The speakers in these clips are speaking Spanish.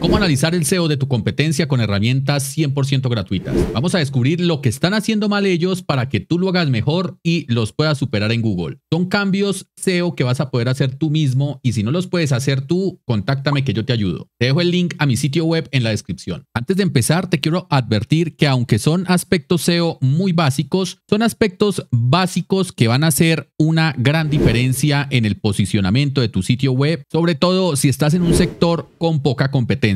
¿Cómo analizar el SEO de tu competencia con herramientas 100% gratuitas? Vamos a descubrir lo que están haciendo mal ellos para que tú lo hagas mejor y los puedas superar en Google. Son cambios SEO que vas a poder hacer tú mismo y si no los puedes hacer tú, contáctame que yo te ayudo. Te dejo el link a mi sitio web en la descripción. Antes de empezar, te quiero advertir que aunque son aspectos SEO muy básicos, son aspectos básicos que van a hacer una gran diferencia en el posicionamiento de tu sitio web, sobre todo si estás en un sector con poca competencia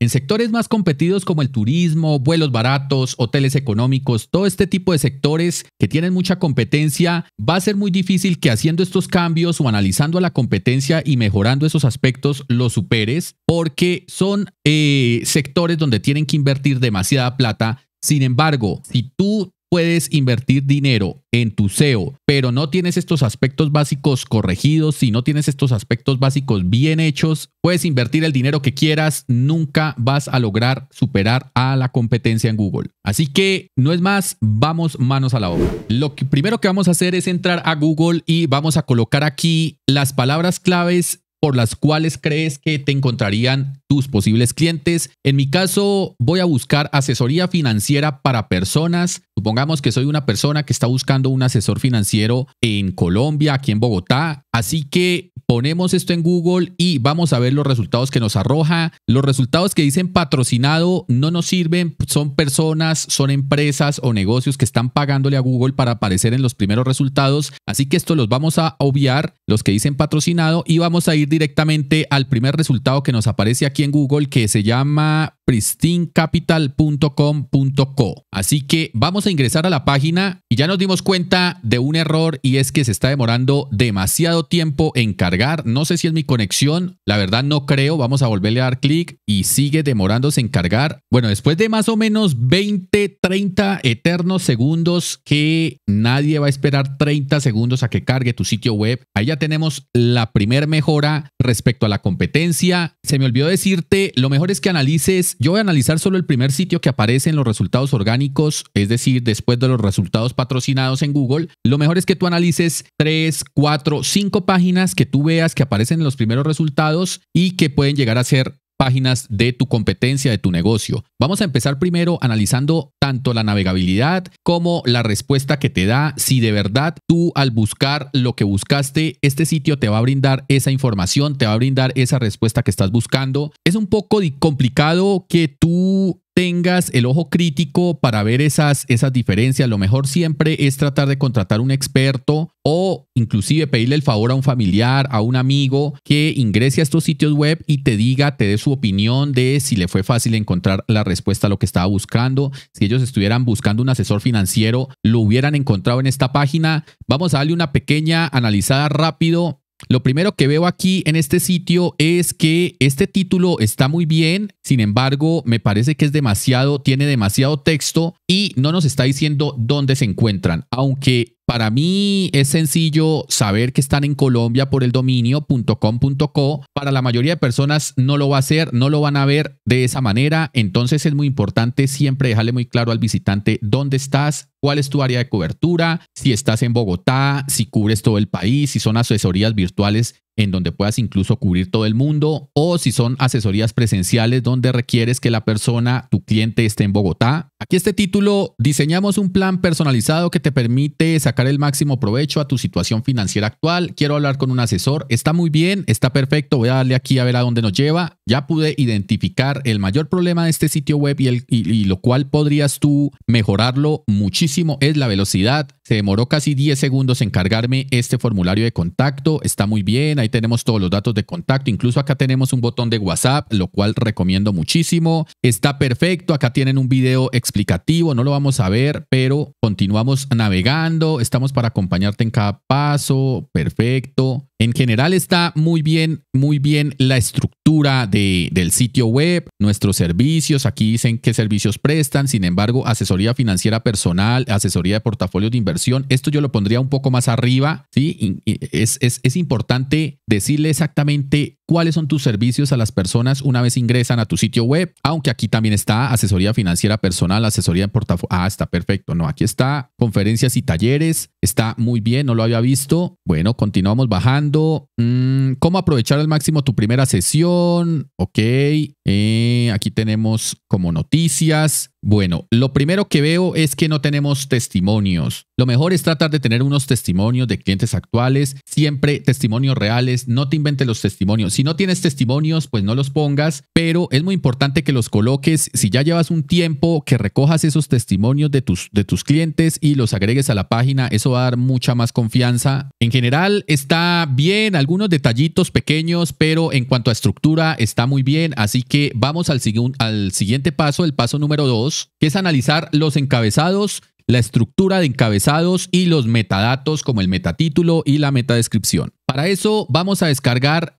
en sectores más competidos como el turismo, vuelos baratos, hoteles económicos, todo este tipo de sectores que tienen mucha competencia, va a ser muy difícil que haciendo estos cambios o analizando a la competencia y mejorando esos aspectos los superes, porque son eh, sectores donde tienen que invertir demasiada plata. Sin embargo, si tú puedes invertir dinero en tu SEO, pero no tienes estos aspectos básicos corregidos, si no tienes estos aspectos básicos bien hechos, puedes invertir el dinero que quieras, nunca vas a lograr superar a la competencia en Google. Así que no es más, vamos manos a la obra. Lo primero que vamos a hacer es entrar a Google y vamos a colocar aquí las palabras claves por las cuales crees que te encontrarían tus posibles clientes. En mi caso, voy a buscar asesoría financiera para personas Supongamos que soy una persona que está buscando un asesor financiero en Colombia, aquí en Bogotá. Así que ponemos esto en Google y vamos a ver los resultados que nos arroja. Los resultados que dicen patrocinado no nos sirven, son personas, son empresas o negocios que están pagándole a Google para aparecer en los primeros resultados. Así que esto los vamos a obviar, los que dicen patrocinado, y vamos a ir directamente al primer resultado que nos aparece aquí en Google que se llama pristinecapital.com.co. Así que vamos a ingresar a la página y ya nos dimos cuenta de un error y es que se está demorando demasiado tiempo en cargar. No sé si es mi conexión, la verdad no creo. Vamos a volverle a dar clic y sigue demorándose en cargar. Bueno, después de más o menos 20, 30 eternos segundos que nadie va a esperar 30 segundos a que cargue tu sitio web. Ahí ya tenemos la primera mejora respecto a la competencia. Se me olvidó decirte, lo mejor es que analices yo voy a analizar solo el primer sitio que aparece en los resultados orgánicos, es decir, después de los resultados patrocinados en Google. Lo mejor es que tú analices 3, 4, 5 páginas que tú veas que aparecen en los primeros resultados y que pueden llegar a ser páginas de tu competencia, de tu negocio. Vamos a empezar primero analizando tanto la navegabilidad como la respuesta que te da. Si de verdad tú al buscar lo que buscaste, este sitio te va a brindar esa información, te va a brindar esa respuesta que estás buscando. Es un poco complicado que tú tengas el ojo crítico para ver esas, esas diferencias. Lo mejor siempre es tratar de contratar un experto o inclusive pedirle el favor a un familiar, a un amigo que ingrese a estos sitios web y te diga, te dé su opinión de si le fue fácil encontrar la respuesta a lo que estaba buscando. Si ellos estuvieran buscando un asesor financiero, lo hubieran encontrado en esta página. Vamos a darle una pequeña analizada rápido lo primero que veo aquí en este sitio es que este título está muy bien, sin embargo me parece que es demasiado, tiene demasiado texto y no nos está diciendo dónde se encuentran, aunque para mí es sencillo saber que están en Colombia por el dominio.com.co. Para la mayoría de personas no lo va a hacer, no lo van a ver de esa manera. Entonces es muy importante siempre dejarle muy claro al visitante dónde estás, cuál es tu área de cobertura, si estás en Bogotá, si cubres todo el país, si son asesorías virtuales en donde puedas incluso cubrir todo el mundo, o si son asesorías presenciales donde requieres que la persona, tu cliente, esté en Bogotá. Aquí este título, diseñamos un plan personalizado que te permite sacar el máximo provecho a tu situación financiera actual. Quiero hablar con un asesor. Está muy bien, está perfecto. Voy a darle aquí a ver a dónde nos lleva. Ya pude identificar el mayor problema de este sitio web y, lo cual podrías tú mejorarlo muchísimo es la velocidad se demoró casi 10 segundos en cargarme este formulario de contacto. Está muy bien, ahí tenemos todos los datos de contacto. Incluso acá tenemos un botón de WhatsApp, lo cual recomiendo muchísimo. Está perfecto, acá tienen un video explicativo, no lo vamos a ver, pero continuamos navegando. Estamos para acompañarte en cada paso. Perfecto. En general está muy bien, muy bien la estructura del sitio web, nuestros servicios, aquí dicen qué servicios prestan, sin embargo, asesoría financiera personal, asesoría de portafolios de inversión, esto yo lo pondría un poco más arriba, ¿sí? Es, es, es importante decirle exactamente cuáles son tus servicios a las personas una vez ingresan a tu sitio web, aunque aquí también está asesoría financiera personal, asesoría en portafolio. Ah, está perfecto, no, aquí está conferencias y talleres, está muy bien, no lo había visto. Bueno, continuamos bajando. Mm, ¿Cómo aprovechar al máximo tu primera sesión? Ok, eh, aquí tenemos como noticias. Bueno, lo primero que veo es que no tenemos testimonios. Lo mejor es tratar de tener unos testimonios de clientes actuales, siempre testimonios reales, no te inventes los testimonios. Si no tienes testimonios, pues no los pongas, pero es muy importante que los coloques. Si ya llevas un tiempo, que recojas esos testimonios de tus, de tus clientes y los agregues a la página, eso va a dar mucha más confianza. En general está bien, algunos detallitos pequeños, pero en cuanto a estructura está muy bien, así que vamos al, al siguiente paso, el paso número 2 que es analizar los encabezados, la estructura de encabezados y los metadatos como el metatítulo y la metadescripción. Para eso vamos a descargar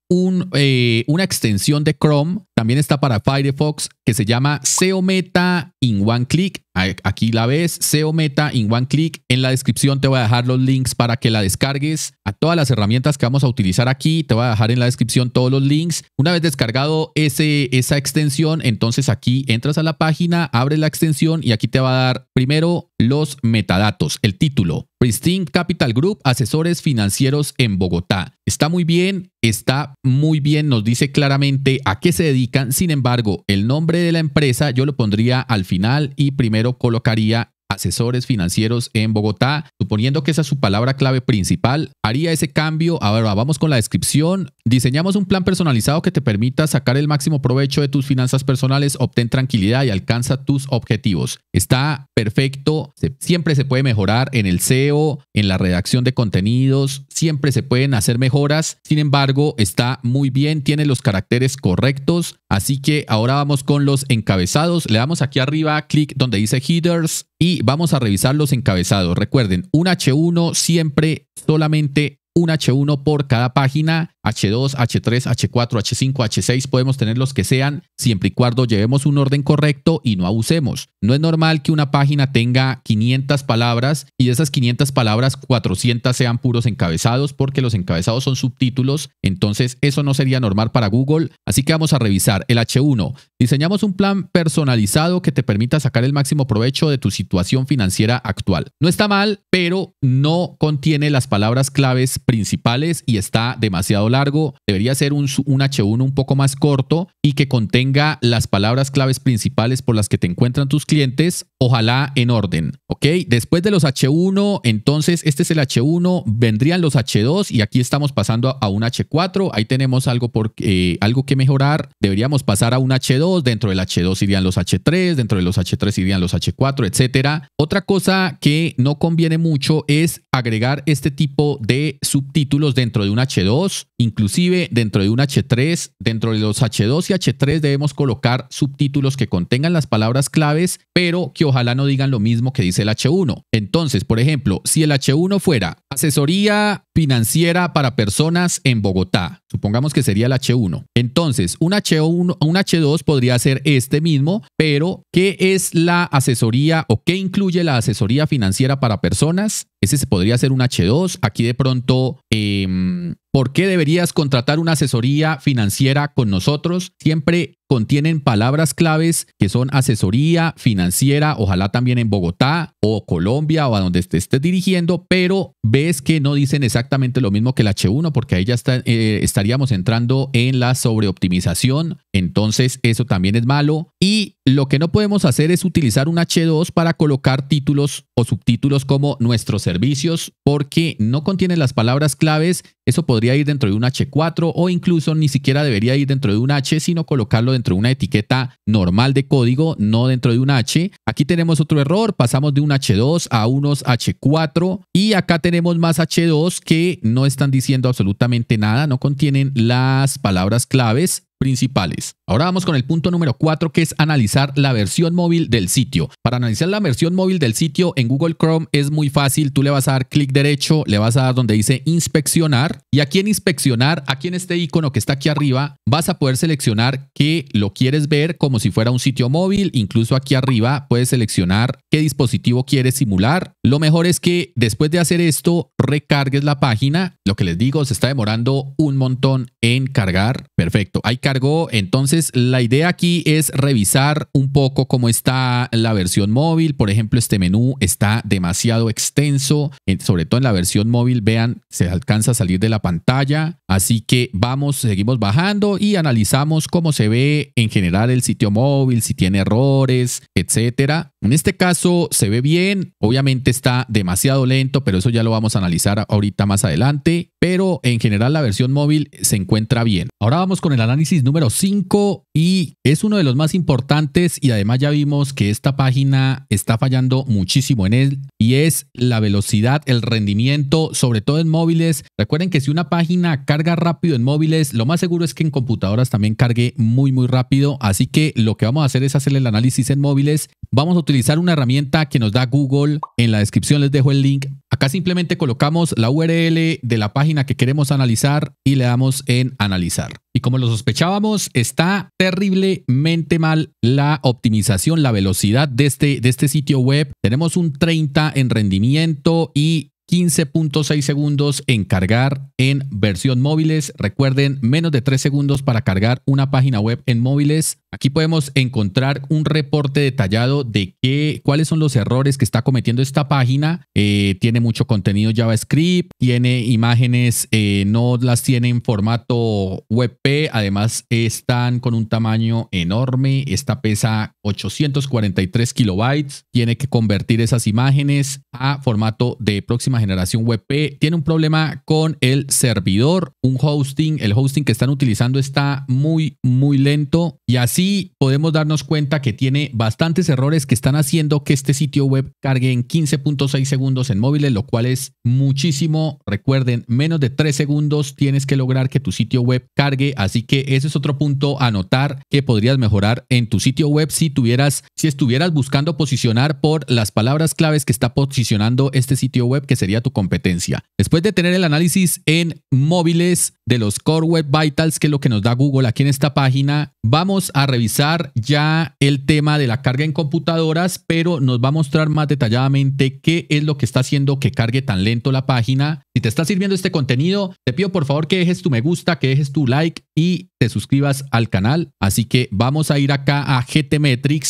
eh, una extensión de Chrome, también está para Firefox, que se llama SEO Meta in One Click. Aquí la ves, SEO Meta in One Click. En la descripción te voy a dejar los links para que la descargues. A todas las herramientas que vamos a utilizar aquí, te voy a dejar en la descripción todos los links. Una vez descargado ese, esa extensión, entonces aquí entras a la página, abres la extensión y aquí te va a dar primero los metadatos, el título, Pristine Capital Group, asesores financieros en Bogotá. Está muy bien, está muy bien, nos dice claramente a qué se dedican. Sin embargo, el nombre de la empresa yo lo pondría al final y primero colocaría asesores financieros en Bogotá. Suponiendo que esa es su palabra clave principal, haría ese cambio. A ver, vamos con la descripción. Diseñamos un plan personalizado que te permita sacar el máximo provecho de tus finanzas personales, obtén tranquilidad y alcanza tus objetivos. Está perfecto, siempre se puede mejorar en el SEO, en la redacción de contenidos, siempre se pueden hacer mejoras. Sin embargo, está muy bien, tiene los caracteres correctos. Así que ahora vamos con los encabezados. Le damos aquí arriba clic donde dice headers y vamos a revisar los encabezados. Recuerden, un H1 siempre solamente un H1 por cada página, H2, H3, H4, H5, H6, podemos tener los que sean, siempre y cuando llevemos un orden correcto y no abusemos. No es normal que una página tenga 500 palabras y de esas 500 palabras 400 sean puros encabezados porque los encabezados son subtítulos, entonces eso no sería normal para Google, así que vamos a revisar el H1. Diseñamos un plan personalizado que te permita sacar el máximo provecho de tu situación financiera actual. No está mal, pero no contiene las palabras claves principales y está demasiado largo. Debería ser un, H1 un poco más corto y que contenga las palabras claves principales por las que te encuentran tus clientes, ojalá en orden, ¿ok? Después de los H1, entonces este es el H1, vendrían los H2 y aquí estamos pasando a, un H4, ahí tenemos algo, por, eh, algo que mejorar, deberíamos pasar a un H2, dentro del H2 irían los H3, dentro de los H3 irían los H4, etcétera. Otra cosa que no conviene mucho es agregar este tipo de subtítulos dentro de un H2, inclusive dentro de un H3, dentro de los H2 y H3 debemos colocar subtítulos que contengan las palabras claves, pero que ojalá no digan lo mismo que dice el H1. Entonces, por ejemplo, si el H1 fuera Asesoría financiera para personas en Bogotá. Supongamos que sería el H1. Entonces, un, H1, un H2 podría ser este mismo, pero ¿qué es la asesoría o qué incluye la asesoría financiera para personas? Ese podría ser un H2. Aquí de pronto eh, ¿Por qué deberías contratar una asesoría financiera con nosotros? Siempre contienen palabras claves que son asesoría financiera, ojalá también en Bogotá o Colombia o a donde te estés dirigiendo, pero ves que no dicen exactamente lo mismo que el H1 porque ahí ya eh, estaríamos entrando en la sobreoptimización, entonces eso también es malo. Y lo que no podemos hacer es utilizar un H2 para colocar títulos o subtítulos como nuestros servicios porque no contienen las palabras claves eso podría ir dentro de un H4 o incluso ni siquiera debería ir dentro de un H, sino colocarlo dentro de una etiqueta normal de código, no dentro de un H. Aquí tenemos otro error, pasamos de un H2 a unos H4 y acá tenemos más H2 que no están diciendo absolutamente nada, no contienen las palabras claves principales. Ahora vamos con el punto número 4 que es analizar la versión móvil del sitio. Para analizar la versión móvil del sitio en Google Chrome es muy fácil, tú le vas a dar clic derecho, le vas a dar donde dice inspeccionar y aquí en inspeccionar, aquí en este icono que está aquí arriba, vas a poder seleccionar que lo quieres ver como si fuera un sitio móvil, incluso aquí arriba puedes seleccionar qué dispositivo quieres simular. Lo mejor es que después de hacer esto recargues la página, lo que les digo se está demorando un montón en cargar, perfecto, hay que entonces, la idea aquí es revisar un poco cómo está la versión móvil. Por ejemplo, este menú está demasiado extenso, sobre todo en la versión móvil, vean, se alcanza a salir de la pantalla. Así que vamos, seguimos bajando y analizamos cómo se ve en general el sitio móvil, si tiene errores, etcétera. En este caso se ve bien, obviamente está demasiado lento, pero eso ya lo vamos a analizar ahorita más adelante, pero en general la versión móvil se encuentra bien. Ahora vamos con el análisis número 5 y es uno de los más importantes y además ya vimos que esta página está fallando muchísimo en él y es la velocidad, el rendimiento, sobre todo en móviles. Recuerden que si una página carga rápido en móviles, lo más seguro es que en computadoras también cargue muy muy rápido, así que lo que vamos a hacer es hacer el análisis en móviles. Vamos a utilizar una herramienta que nos da Google. En la descripción les dejo el link Acá simplemente colocamos la URL de la página que queremos analizar y le damos en analizar. Y como lo sospechábamos, está terriblemente mal la optimización, la velocidad de este, de este sitio web. Tenemos un 30 en rendimiento y 15.6 segundos en cargar en versión móviles. Recuerden, menos de 3 segundos para cargar una página web en móviles. Aquí podemos encontrar un reporte detallado de qué, cuáles son los errores que está cometiendo esta página. Eh, tiene mucho contenido JavaScript, tiene imágenes, eh, no las tiene en formato WebP. Además, están con un tamaño enorme. Esta pesa 843 kilobytes. Tiene que convertir esas imágenes a formato de próxima generación WebP, tiene un problema con el servidor, un hosting, el hosting que están utilizando está muy, muy lento y así podemos darnos cuenta que tiene bastantes errores que están haciendo que este sitio web cargue en 15.6 segundos en móviles, lo cual es muchísimo. Recuerden, menos de 3 segundos tienes que lograr que tu sitio web cargue, así que ese es otro punto a notar que podrías mejorar en tu sitio web si tuvieras, si estuvieras buscando posicionar por las palabras claves que está posicionando este sitio web, que sería tu competencia. Después de tener el análisis en móviles de los Core Web Vitals, que es lo que nos da Google aquí en esta página, vamos a revisar ya el tema de la carga en computadoras, pero nos va a mostrar más detalladamente qué es lo que está haciendo que cargue tan lento la página si te está sirviendo este contenido, te pido por favor que dejes tu me gusta, que dejes tu like y te suscribas al canal. Así que vamos a ir acá a GT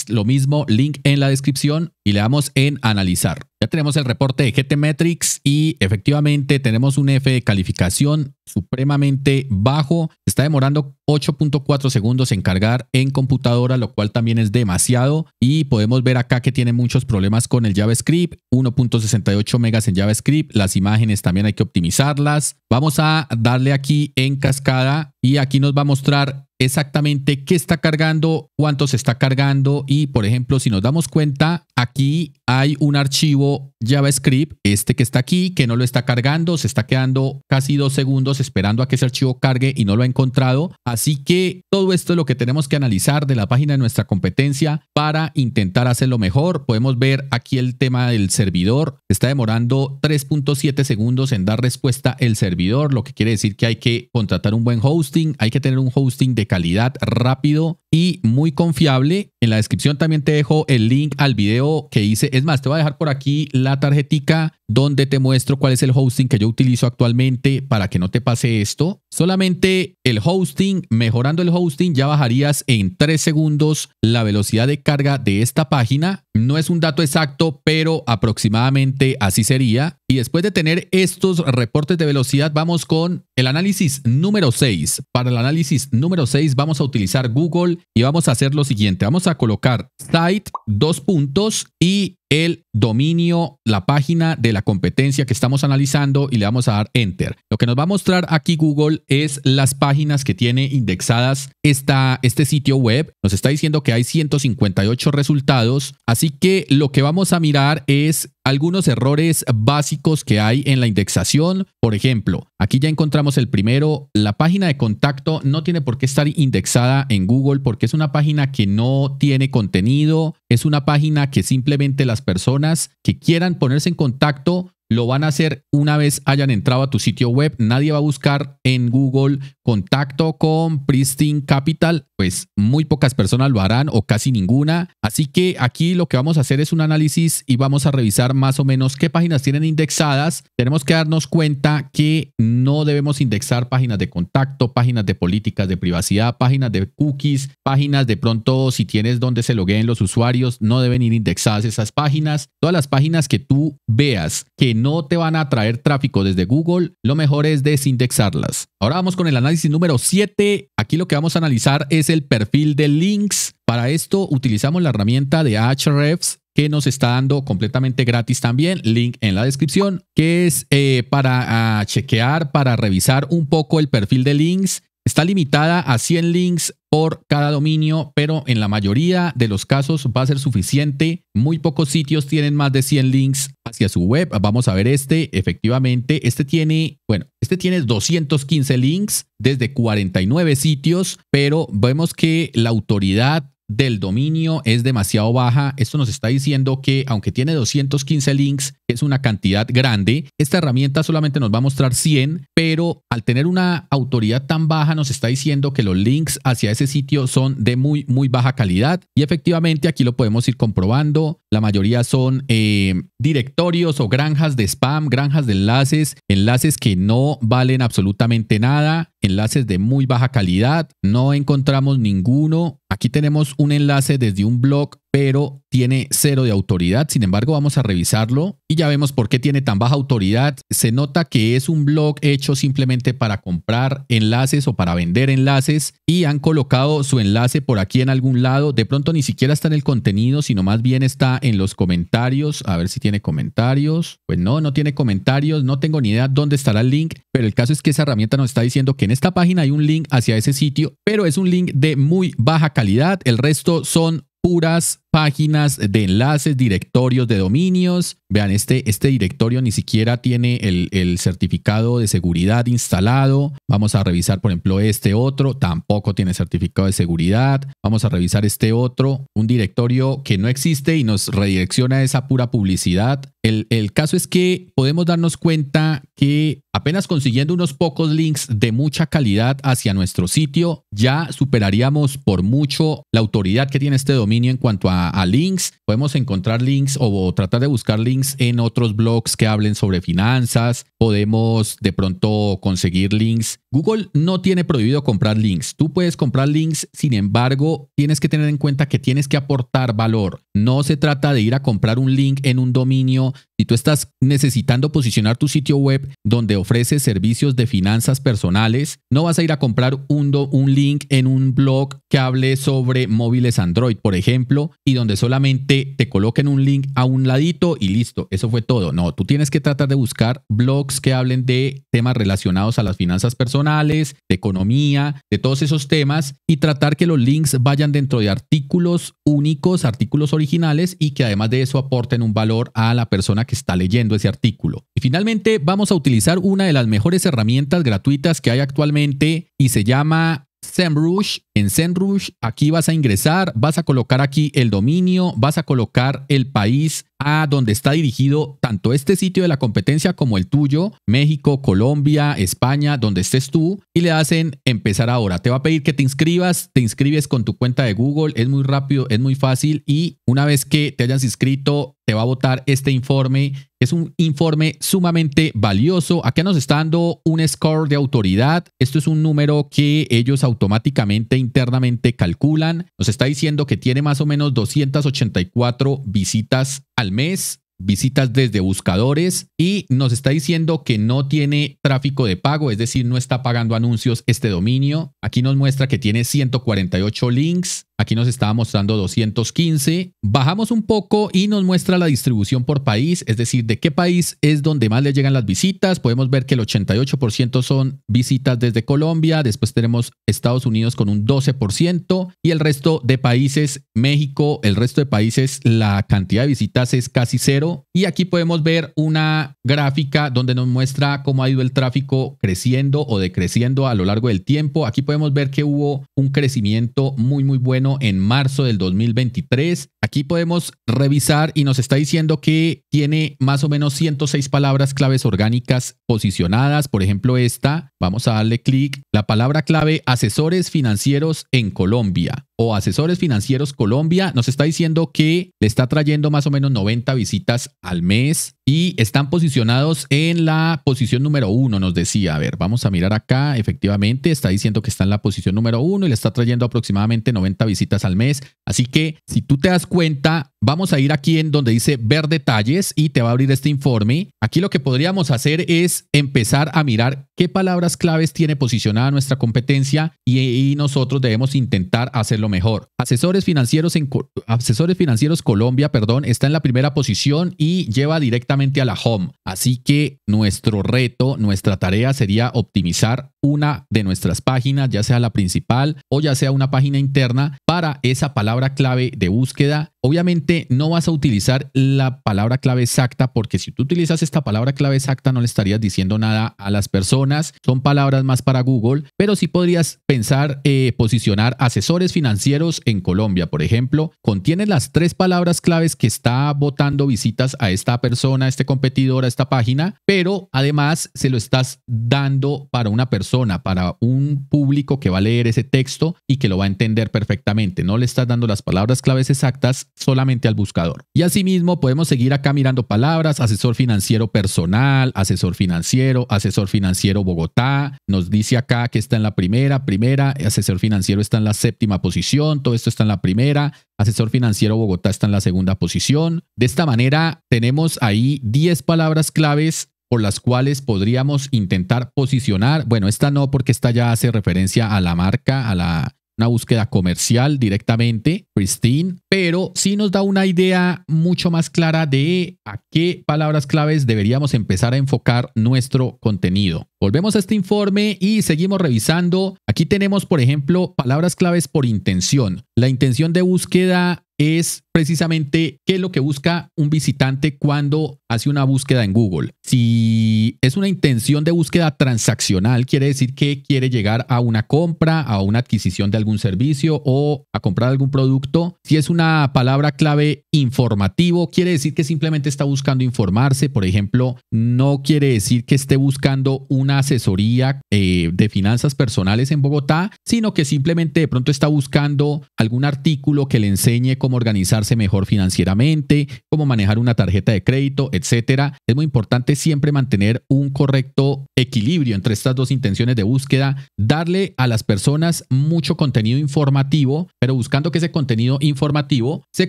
lo mismo, link en la descripción y le damos en analizar. Ya tenemos el reporte de GT y efectivamente tenemos un F de calificación supremamente bajo. Está demorando 8.4 segundos en cargar en computadora, lo cual también es demasiado. Y podemos ver acá que tiene muchos problemas con el JavaScript. 1.68 megas en JavaScript. Las imágenes también hay que optimizarlas. Vamos a darle aquí en cascada y aquí nos va a mostrar exactamente qué está cargando, cuánto se está cargando y por ejemplo si nos damos cuenta aquí hay un archivo JavaScript, este que está aquí, que no lo está cargando, se está quedando casi dos segundos esperando a que ese archivo cargue y no lo ha encontrado. Así que todo esto es lo que tenemos que analizar de la página de nuestra competencia para intentar hacerlo mejor. Podemos ver aquí el tema del servidor, está demorando 3.7 segundos en dar respuesta el servidor, lo que quiere decir que hay que contratar un buen hosting, hay que tener un hosting de calidad rápido y muy confiable. En la descripción también te dejo el link al video que hice. Es más, te voy a dejar por aquí la tarjetica donde te muestro cuál es el hosting que yo utilizo actualmente para que no te pase esto. Solamente el hosting, mejorando el hosting, ya bajarías en 3 segundos la velocidad de carga de esta página no es un dato exacto, pero aproximadamente así sería. Y después de tener estos reportes de velocidad, vamos con el análisis número 6. Para el análisis número 6 vamos a utilizar Google y vamos a hacer lo siguiente. Vamos a colocar site, dos puntos y el dominio, la página de la competencia que estamos analizando y le vamos a dar Enter. Lo que nos va a mostrar aquí Google es las páginas que tiene indexadas este sitio web. Nos está diciendo que hay 158 resultados, así que lo que vamos a mirar es algunos errores básicos que hay en la indexación. Por ejemplo, aquí ya encontramos el primero, la página de contacto no tiene por qué estar indexada en Google porque es una página que no tiene contenido, es una página que simplemente las personas que quieran ponerse en contacto lo van a hacer una vez hayan entrado a tu sitio web. Nadie va a buscar en Google contacto con Pristine Capital, pues muy pocas personas lo harán o casi ninguna. Así que aquí lo que vamos a hacer es un análisis y vamos a revisar más o menos qué páginas tienen indexadas. Tenemos que darnos cuenta que no debemos indexar páginas de contacto, páginas de políticas de privacidad, páginas de cookies, páginas de pronto si tienes donde se logueen los usuarios, no deben ir indexadas esas páginas. Todas las páginas que tú veas que no te van a traer tráfico desde Google, lo mejor es desindexarlas. Ahora vamos con el análisis número 7. Aquí lo que vamos a analizar es el perfil de links. Para esto utilizamos la herramienta de Hrefs que nos está dando completamente gratis también, link en la descripción, que es eh, para ah, chequear, para revisar un poco el perfil de links Está limitada a 100 links por cada dominio, pero en la mayoría de los casos va a ser suficiente. Muy pocos sitios tienen más de 100 links hacia su web. Vamos a ver este, efectivamente, este tiene, bueno, este tiene 215 links desde 49 sitios, pero vemos que la autoridad del dominio es demasiado baja. Esto nos está diciendo que aunque tiene 215 links, que es una cantidad grande, esta herramienta solamente nos va a mostrar 100, pero al tener una autoridad tan baja nos está diciendo que los links hacia ese sitio son de muy, muy baja calidad. Y efectivamente aquí lo podemos ir comprobando. La mayoría son eh, directorios o granjas de spam, granjas de enlaces, enlaces que no valen absolutamente nada, enlaces de muy baja calidad. No encontramos ninguno Aquí tenemos un enlace desde un blog pero tiene cero de autoridad. Sin embargo, vamos a revisarlo y ya vemos por qué tiene tan baja autoridad. Se nota que es un blog hecho simplemente para comprar enlaces o para vender enlaces y han colocado su enlace por aquí en algún lado. De pronto ni siquiera está en el contenido, sino más bien está en los comentarios. A ver si tiene comentarios. Pues no, no tiene comentarios. No tengo ni idea dónde estará el link, pero el caso es que esa herramienta nos está diciendo que en esta página hay un link hacia ese sitio, pero es un link de muy baja calidad. El resto son puras páginas de enlaces, directorios de dominios. Vean, este, este directorio ni siquiera tiene el, certificado de seguridad instalado. Vamos a revisar, por ejemplo, este otro. Tampoco tiene certificado de seguridad. Vamos a revisar este otro. Un directorio que no existe y nos redirecciona a esa pura publicidad. el caso es que podemos darnos cuenta que apenas consiguiendo unos pocos links de mucha calidad hacia nuestro sitio, ya superaríamos por mucho la autoridad que tiene este dominio en cuanto a a, links, podemos encontrar links o tratar de buscar links en otros blogs que hablen sobre finanzas, podemos de pronto conseguir links. Google no tiene prohibido comprar links, tú puedes comprar links, sin embargo, tienes que tener en cuenta que tienes que aportar valor. No se trata de ir a comprar un link en un dominio si tú estás necesitando posicionar tu sitio web donde ofreces servicios de finanzas personales, no vas a ir a comprar un, un link en un blog que hable sobre móviles Android, por ejemplo, y donde solamente te coloquen un link a un ladito y listo, eso fue todo. No, tú tienes que tratar de buscar blogs que hablen de temas relacionados a las finanzas personales, de economía, de todos esos temas y tratar que los links vayan dentro de artículos únicos, artículos originales y que además de eso aporten un valor a la persona que está leyendo ese artículo. Y finalmente vamos a utilizar una de las mejores herramientas gratuitas que hay actualmente y se llama SEMrush en Zenrush aquí vas a ingresar, vas a colocar aquí el dominio, vas a colocar el país a donde está dirigido tanto este sitio de la competencia como el tuyo, México, Colombia, España, donde estés tú, y le hacen empezar ahora. Te va a pedir que te inscribas, te inscribes con tu cuenta de Google, es muy rápido, es muy fácil y una vez que te hayas inscrito, te va a votar este informe. Es un informe sumamente valioso. Acá nos está dando un score de autoridad. Esto es un número que ellos automáticamente internamente calculan. Nos está diciendo que tiene más o menos 284 visitas al mes visitas desde buscadores y nos está diciendo que no tiene tráfico de pago, es decir, no está pagando anuncios este dominio. Aquí nos muestra que tiene 148 links, Aquí nos estaba mostrando 215. Bajamos un poco y nos muestra la distribución por país, es decir, de qué país es donde más le llegan las visitas. Podemos ver que el 88% son visitas desde Colombia, después tenemos Estados Unidos con un 12% y el resto de países, México, el resto de países, la cantidad de visitas es casi cero. Y aquí podemos ver una gráfica donde nos muestra cómo ha ido el tráfico creciendo o decreciendo a lo largo del tiempo. Aquí podemos ver que hubo un crecimiento muy, muy bueno en marzo del 2023 Aquí podemos revisar y nos está diciendo que tiene más o menos 106 palabras claves orgánicas posicionadas. Por ejemplo, esta, vamos a darle clic, la palabra clave asesores financieros en Colombia o asesores financieros Colombia. Nos está diciendo que le está trayendo más o menos 90 visitas al mes y están posicionados en la posición número uno, nos decía. A ver, vamos a mirar acá. Efectivamente, está diciendo que está en la posición número uno y le está trayendo aproximadamente 90 visitas al mes. Así que si tú te das cuenta Vamos a ir aquí en donde dice ver detalles y te va a abrir este informe. Aquí lo que podríamos hacer es empezar a mirar qué palabras claves tiene posicionada nuestra competencia y, y nosotros debemos intentar hacerlo mejor. Asesores financieros, en, asesores financieros Colombia perdón, está en la primera posición y lleva directamente a la home. Así que nuestro reto, nuestra tarea sería optimizar una de nuestras páginas, ya sea la principal o ya sea una página interna, para esa palabra clave de búsqueda Obviamente no vas a utilizar la palabra clave exacta porque si tú utilizas esta palabra clave exacta no le estarías diciendo nada a las personas. Son palabras más para Google, pero sí podrías pensar eh, posicionar asesores financieros en Colombia, por ejemplo. Contiene las tres palabras claves que está votando visitas a esta persona, a este competidor, a esta página, pero además se lo estás dando para una persona, para un público que va a leer ese texto y que lo va a entender perfectamente. No le estás dando las palabras claves exactas solamente al buscador. Y asimismo podemos seguir acá mirando palabras, asesor financiero personal, asesor financiero, asesor financiero Bogotá, nos dice acá que está en la primera, primera, asesor financiero está en la séptima posición, todo esto está en la primera, asesor financiero Bogotá está en la segunda posición. De esta manera tenemos ahí 10 palabras claves por las cuales podríamos intentar posicionar. Bueno, esta no porque esta ya hace referencia a la marca, a la búsqueda comercial directamente, pristine, pero si nos da una idea mucho más clara de a qué palabras claves deberíamos empezar a enfocar nuestro contenido. Volvemos a este informe y seguimos revisando. Aquí tenemos, por ejemplo, palabras claves por intención. La intención de búsqueda es precisamente qué es lo que busca un visitante cuando hace una búsqueda en Google. Si es una intención de búsqueda transaccional, quiere decir que quiere llegar a una compra, a una adquisición de algún servicio o a comprar algún producto. Si es una palabra clave informativo, quiere decir que simplemente está buscando informarse. Por ejemplo, no quiere decir que esté buscando una asesoría eh, de finanzas personales en Bogotá, sino que simplemente de pronto está buscando algún artículo que le enseñe cómo organizarse mejor financieramente, cómo manejar una tarjeta de crédito, etc etcétera, es muy importante siempre mantener un correcto equilibrio entre estas dos intenciones de búsqueda, darle a las personas mucho contenido informativo, pero buscando que ese contenido informativo se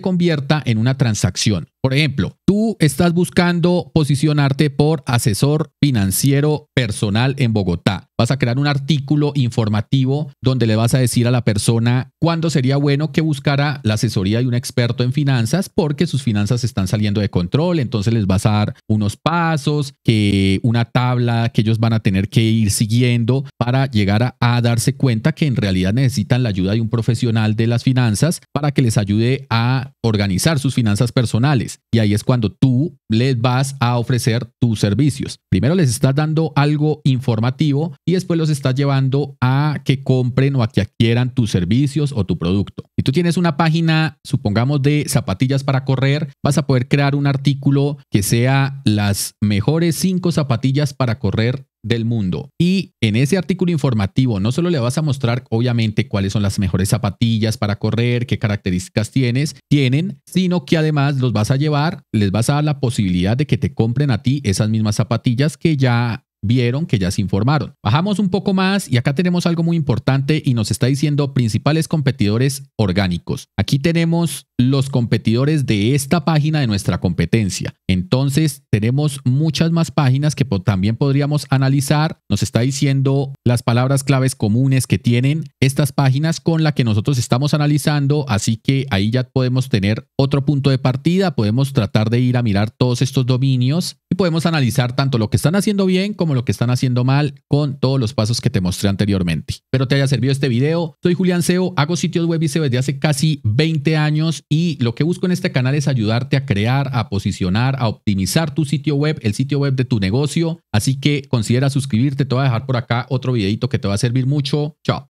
convierta en una transacción. Por ejemplo, tú estás buscando posicionarte por asesor financiero personal en Bogotá. Vas a crear un artículo informativo donde le vas a decir a la persona cuándo sería bueno que buscara la asesoría de un experto en finanzas porque sus finanzas están saliendo de control. Entonces les vas a dar unos pasos, que una tabla que ellos van a tener que ir siguiendo para llegar a darse cuenta que en realidad necesitan la ayuda de un profesional de las finanzas para que les ayude a organizar sus finanzas personales y ahí es cuando tú les vas a ofrecer tus servicios. Primero les estás dando algo informativo y después los estás llevando a que compren o a que adquieran tus servicios o tu producto. Si tú tienes una página, supongamos, de zapatillas para correr, vas a poder crear un artículo que sea las mejores cinco zapatillas para correr del mundo. Y en ese artículo informativo no solo le vas a mostrar obviamente cuáles son las mejores zapatillas para correr, qué características tienes, tienen, sino que además los vas a llevar, les vas a dar la posibilidad de que te compren a ti esas mismas zapatillas que ya vieron que ya se informaron. Bajamos un poco más y acá tenemos algo muy importante y nos está diciendo principales competidores orgánicos. Aquí tenemos los competidores de esta página de nuestra competencia. Entonces, tenemos muchas más páginas que también podríamos analizar. Nos está diciendo las palabras claves comunes que tienen estas páginas con la que nosotros estamos analizando, así que ahí ya podemos tener otro punto de partida, podemos tratar de ir a mirar todos estos dominios y podemos analizar tanto lo que están haciendo bien como lo que están haciendo mal con todos los pasos que te mostré anteriormente. Espero te haya servido este video. Soy Julián SEO, hago sitios web y SEO desde hace casi 20 años y lo que busco en este canal es ayudarte a crear, a posicionar, a optimizar tu sitio web, el sitio web de tu negocio. Así que considera suscribirte. Te voy a dejar por acá otro videito que te va a servir mucho. Chao.